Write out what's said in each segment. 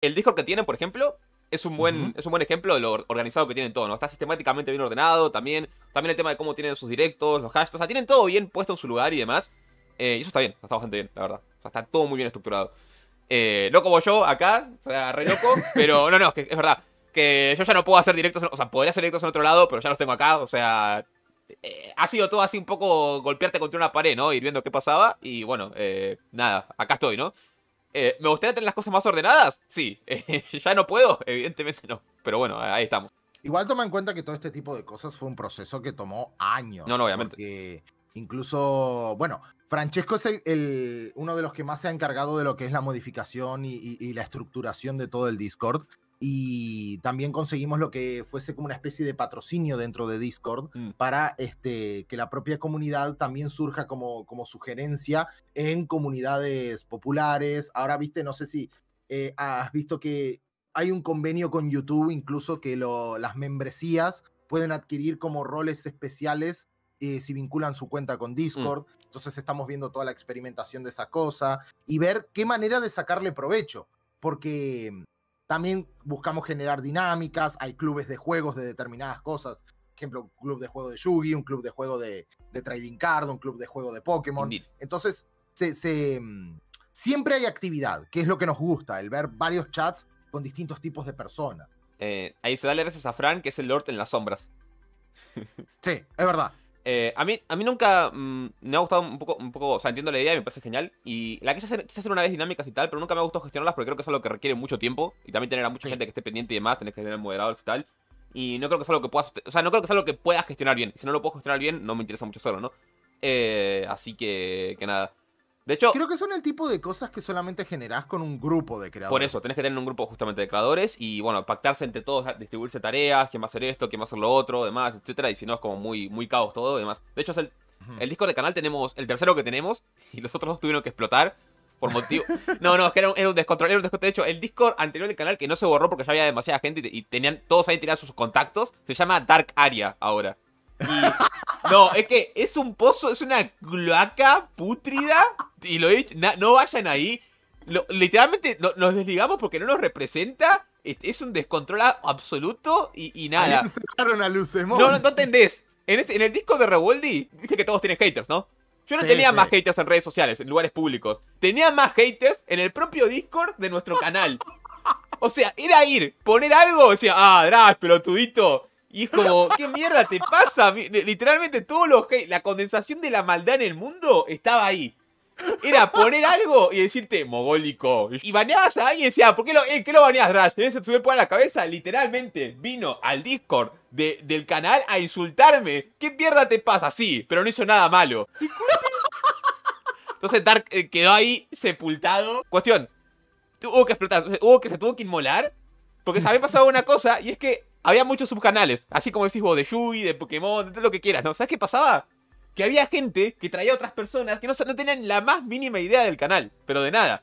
el Discord que tienen, por ejemplo, es un buen, es un buen ejemplo de lo organizado que tienen todo, ¿no? Está sistemáticamente bien ordenado, también, también el tema de cómo tienen sus directos, los hashtags, o sea, tienen todo bien puesto en su lugar y demás. Eh, y eso está bien, está bastante bien, la verdad. O sea, está todo muy bien estructurado. Eh, loco como yo, acá, o sea, re loco, pero no, no, es, verdad. Que yo ya no puedo hacer directos, o sea, podría hacer directos en otro lado, pero ya los tengo acá, o sea, eh, ha sido todo así un poco golpearte contra una pared, ¿no? Ir viendo qué pasaba. Y bueno, eh, nada, acá estoy, ¿no? Eh, ¿Me gustaría tener las cosas más ordenadas? Sí. ¿Ya no puedo? Evidentemente no. Pero bueno, ahí estamos. Igual toma en cuenta que todo este tipo de cosas fue un proceso que tomó años. No, no, obviamente. Incluso, bueno, Francesco es uno de los que más se ha encargado de lo que es la modificación y la estructuración de todo el Discord y también conseguimos lo que fuese como una especie de patrocinio dentro de Discord mm. para este, que la propia comunidad también surja como, como sugerencia en comunidades populares. Ahora, viste, no sé si eh, has visto que hay un convenio con YouTube incluso que lo, las membresías pueden adquirir como roles especiales eh, si vinculan su cuenta con Discord. Mm. Entonces estamos viendo toda la experimentación de esa cosa y ver qué manera de sacarle provecho. Porque también buscamos generar dinámicas, hay clubes de juegos de determinadas cosas, por ejemplo, un club de juego de Yugi, un club de juego de, Trading Card, un club de juego de Pokémon. Entonces, mm, siempre hay actividad, que es lo que nos gusta, el ver varios chats con distintos tipos de personas. Eh, ahí se da gracias a Fran, que es el Lord en las sombras. Sí, es verdad. Eh, a, mí, a mí nunca mm, me ha gustado un poco, un poco, o sea, entiendo la idea y me parece genial. Y la quise hacer, hacer una vez dinámicas y tal, pero nunca me ha gustado gestionarlas porque creo que es algo que requiere mucho tiempo y también tener a mucha gente que esté pendiente y demás, tener que tener moderadores y tal. Y no creo que es algo que puedas, o sea, no creo que sea algo que puedas gestionar bien. Si no lo puedo gestionar bien, no me interesa mucho hacerlo, ¿no? Eh, así que, que nada. De hecho, creo que son el tipo de cosas que solamente generás con un grupo de creadores. Por eso, tenés que tener un grupo justamente de creadores y, bueno, pactarse entre todos, distribuirse tareas, quién va a hacer esto, quién va a hacer lo otro, demás, etcétera. Y si no, es como muy, muy caos todo, demás. De hecho, el, disco de canal tenemos el tercero que tenemos y los otros dos tuvieron que explotar por motivo. No, no, es que era un, descontrol. Era un descontrol. De hecho, el disco anterior del canal que no se borró porque ya había demasiada gente y, tenían todos ahí tirados sus contactos, se llama Dark Area ahora. No, es que es un pozo, es una cloaca pútrida. Y lo he dicho, no vayan ahí. literalmente nos desligamos porque no nos representa. Es, un descontrol absoluto y, y nada. encendieron a luces, No, no, no entendés. En, el disco de Revoldi, dije que todos tienen haters, ¿no? Yo no tenía más haters en redes sociales, en lugares públicos. Tenía más haters en el propio Discord de nuestro canal. O sea, era ir, poner algo, decía, ah, drag, pelotudito, y es como, ¿qué mierda te pasa? Literalmente todos los la condensación de la maldad en el mundo estaba ahí. Era poner algo y decirte, mogólico. Y baneabas a alguien y decía, ¿por qué lo, eh, ¿qué lo baneas, Rash? ¿Tenés el subir por la cabeza? Literalmente vino al Discord del canal a insultarme. ¿Qué mierda te pasa? Sí, pero no hizo nada malo. Entonces Dark eh, quedó ahí sepultado. Cuestión, hubo que explotar, hubo que se tuvo que inmolar. Porque se había pasado una cosa y es que había muchos subcanales, así como decís vos, de Yui, de Pokémon, de todo lo que quieras, ¿no? ¿Sabes qué pasaba? Que había gente que traía otras personas que no, no tenían la más mínima idea del canal, pero de nada.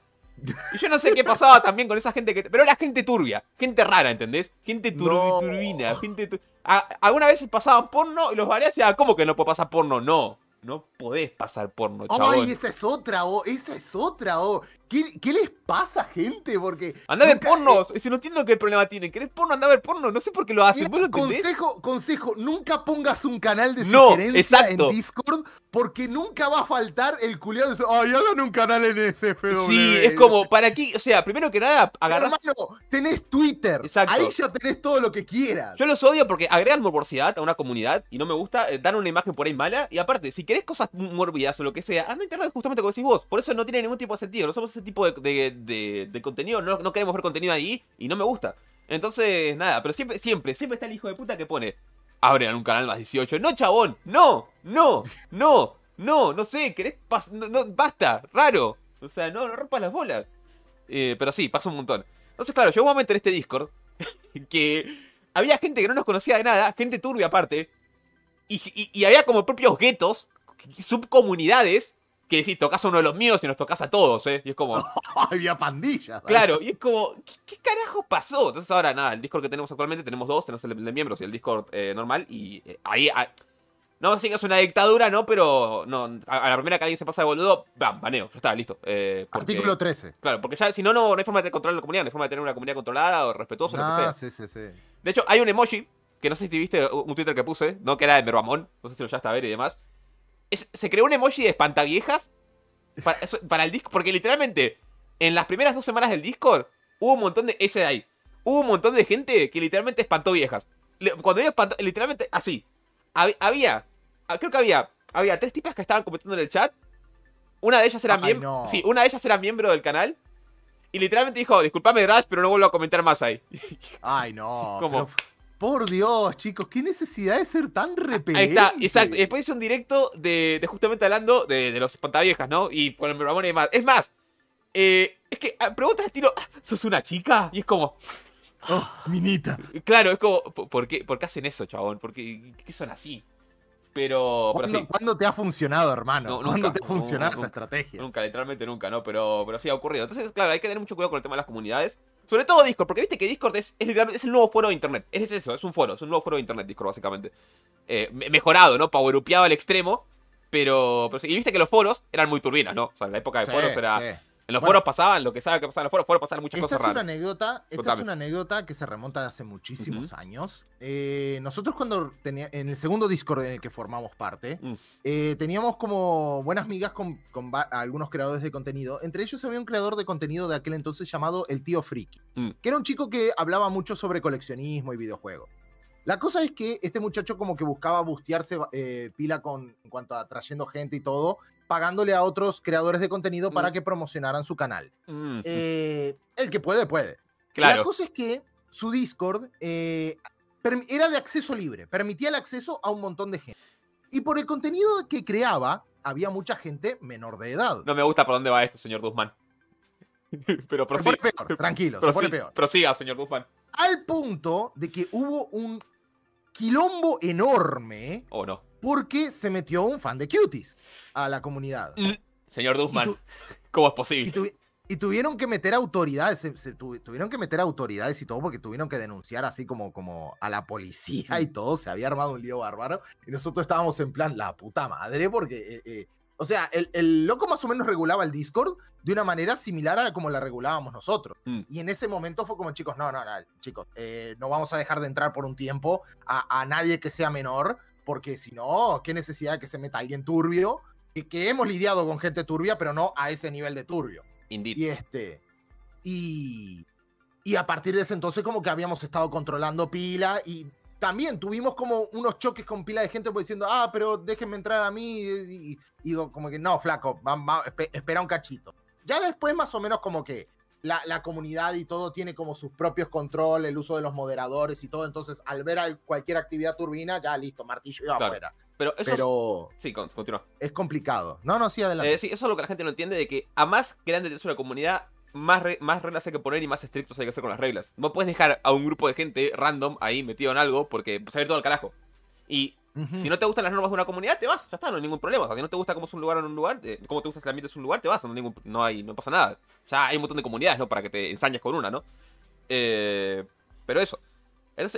Y yo no sé qué pasaba también con esa gente que... Pero era gente turbia, gente rara, ¿entendés? Gente turbina, gente... Tu... alguna vez pasaban porno y los varias y decían, ah, ¿cómo que no puedo pasar porno? No no podés pasar porno, chabón. Ay, esa es otra, o oh, esa es otra, o oh. ¿Qué, qué les pasa, gente? Porque. Andá a ver porno. Eh, si no entiendo qué problema tienen. ¿Querés porno? Andá a ver porno. No sé por qué lo hacen. consejo, consejo, nunca pongas un canal de sugerencia en Discord porque nunca va a faltar el culiado de ay, hagan un canal en SFW. Sí, es como, ¿para aquí, O sea, primero que nada, agarrás. tenés Twitter. Ahí ya tenés todo lo que quieras. Yo los odio porque agregan morbosidad a una comunidad y no me gusta, eh, dan una imagen por ahí mala. Y aparte, si querés cosas morbidas o lo que sea, anda a internet justamente como decís vos. Por eso no tiene ningún tipo de sentido. No somos ese tipo de, contenido. No, queremos ver contenido ahí y no me gusta. Entonces, nada, pero siempre, siempre, siempre está el hijo de puta que pone. Abren un canal más 18. No, chabón. No, no, no, no, no sé. ¿Querés? basta. Raro. O sea, no, no rompas las bolas. Eh, pero sí, pasa un montón. Entonces, claro, yo un momento en este Discord que había gente que no nos conocía de nada, gente turbia aparte, y había como propios guetos subcomunidades que si tocas a uno de los míos y nos tocas a todos, ¿eh? Y es como... Había pandillas. ¿eh? Claro, y es como, ¿qué, carajo pasó? Entonces ahora nada, el Discord que tenemos actualmente tenemos dos, tenemos el de miembros y el Discord eh, normal y eh, ahí... Ah, no sí que es una dictadura, ¿no? Pero no, a, la primera que alguien se pasa de boludo, bam, baneo, ya está, listo. Artículo 13. Claro, porque ya si no, no, hay forma de controlar la comunidad, no hay forma de tener una comunidad controlada o respetuosa. lo que ah, sí, sí, sí. De hecho, hay un emoji que no sé si viste un Twitter que puse, ¿no? Que era de Mervamon no sé si lo ya está a ver y demás se creó un emoji de espantaviejas para, para, el disco. Porque literalmente, en las primeras dos semanas del Discord, hubo un montón de. Ese de ahí. Hubo un montón de gente que literalmente espantó viejas. Cuando ellos espantó, literalmente así. Había. Ah, creo que había. Había tres tipas que estaban comentando en el chat. Una de ellas era miembro. Sí, una de ellas era miembro del canal. Y literalmente dijo, disculpame, Grash, pero no vuelvo a comentar más ahí. Ay, no. ¿Cómo? Por Dios, chicos, qué necesidad de ser tan ah, repelente. Ahí está, exacto. después hice un directo de, justamente hablando de, de, los pantaviejas, ¿no? Y con el Ramón y demás. Es más, eh, es que ah, preguntas de tiro, ah, ¿sos una chica? Y es como. Oh, minita. Claro, es como, ¿por qué, por qué hacen eso, chabón? ¿Por qué, son así? Pero. pero ¿Cuándo, te ha funcionado, hermano? ¿Cuándo te ha funcionado esa estrategia? Nunca, literalmente nunca, ¿no? Pero, pero sí ha ocurrido. Entonces, claro, hay que tener mucho cuidado con el tema de las comunidades. Sobre todo Discord, porque viste que Discord es, literalmente es el nuevo foro de internet. Es eso, es un foro, es un nuevo foro de internet, Discord, básicamente. Eh, mejorado, ¿no? Powerupeado al extremo. Pero, Y viste que los foros eran muy turbinas, ¿no? O sea, en la época de foros era. En los foros pasaban, lo que sabe que pasaba en los foros, pasaban muchas esta cosas anécdota, esta es una anécdota que se remonta de hace muchísimos años. Eh, nosotros cuando tenía, en el segundo Discord en el que formamos parte, mm. eh, teníamos como buenas migas con, algunos creadores de contenido. Entre ellos había un creador de contenido de aquel entonces llamado El Tío Friki, mm. que era un chico que hablaba mucho sobre coleccionismo y videojuegos. La cosa es que este muchacho como que buscaba bustearse eh, pila con, en cuanto a trayendo gente y todo, pagándole a otros creadores de contenido para mm. que promocionaran su canal. Mm. Eh, el que puede, puede. Claro. La cosa es que su Discord eh, era de acceso libre, permitía el acceso a un montón de gente. Y por el contenido que creaba, había mucha gente menor de edad. No me gusta por dónde va esto, señor Guzmán. Pero prosiga. Se peor, tranquilo, se peor. Prosiga, señor Guzmán. Al punto de que hubo un quilombo enorme. O no porque se metió un fan de cuties a la comunidad. Mm, señor Duzman, ¿cómo es posible? Y, tuvieron que meter autoridades, tuvieron que meter autoridades y todo porque tuvieron que denunciar así como, como a la policía y todo, se había armado un lío bárbaro y nosotros estábamos en plan, la puta madre, porque... Eh, eh, o sea, el, loco más o menos regulaba el Discord de una manera similar a como la regulábamos nosotros. Mm. Y en ese momento fue como, chicos, no, no, no, chicos, eh, no vamos a dejar de entrar por un tiempo a, a nadie que sea menor porque si no, qué necesidad de que se meta alguien turbio, que, hemos lidiado con gente turbia, pero no a ese nivel de turbio. Este, y a partir de ese entonces como que habíamos estado controlando pila y también tuvimos como unos choques con pila de gente pues diciendo, ah, pero déjenme entrar a mí. Y, digo, como que, no, flaco, espera un cachito. Ya después más o menos como que la, comunidad y todo tiene como sus propios controles, el uso de los moderadores y todo. Entonces, al ver cualquier actividad turbina, ya listo, martillo y afuera. Pero eso. es... Sí, continúa. Es complicado. No, no, sí, adelante. Eh, sí, eso es lo que la gente no entiende: de que a más grande es una comunidad, más, más reglas hay que poner y más estrictos hay que hacer con las reglas. No puedes dejar a un grupo de gente random ahí metido en algo porque se va a ir todo al carajo. Y si no te gustan las normas de una comunidad, te vas, ya está, no hay ningún problema. O sea, si no te gusta cómo es un lugar en un lugar, eh, cómo te gusta el ambiente es un lugar, te vas, no, hay, no pasa nada. O hay un montón de comunidades, ¿no? Para que te ensañes con una, ¿no? Eh, pero eso.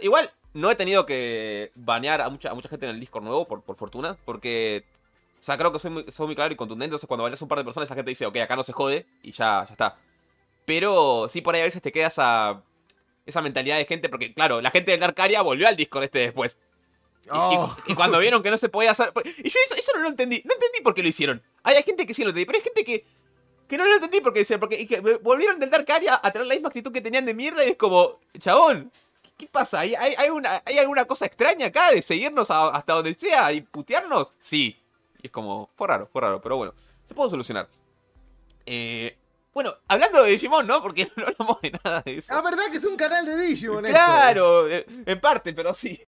igual, no he tenido que banear a mucha, mucha gente en el Discord nuevo, por, por fortuna, porque. O sea, creo que soy muy, soy muy claro y contundente. Entonces, cuando baneas a un par de personas, la gente dice, ok, acá no se jode, y ya, ya está. Pero sí, por ahí a veces te quedas a. Esa mentalidad de gente, porque claro, la gente del Arcaria volvió al Discord este después. Oh. Y, cuando vieron que no se podía hacer. Y yo eso, no lo entendí. No entendí por qué lo hicieron. Hay gente que sí lo entendí, pero hay gente que que no lo entendí porque porque volvieron a Dark Area a tener la misma actitud que tenían de mierda y es como, chabón, ¿qué, pasa? ¿Hay, hay, ¿Hay alguna cosa extraña acá de seguirnos hasta donde sea y putearnos? Sí. Y es como, fue raro, fue raro, pero bueno, se puede solucionar. Eh, bueno, hablando de Digimon, ¿no? Porque no hablamos de nada de eso. Ah, verdad que es un canal de Digimon. Claro, eh, en parte, pero sí.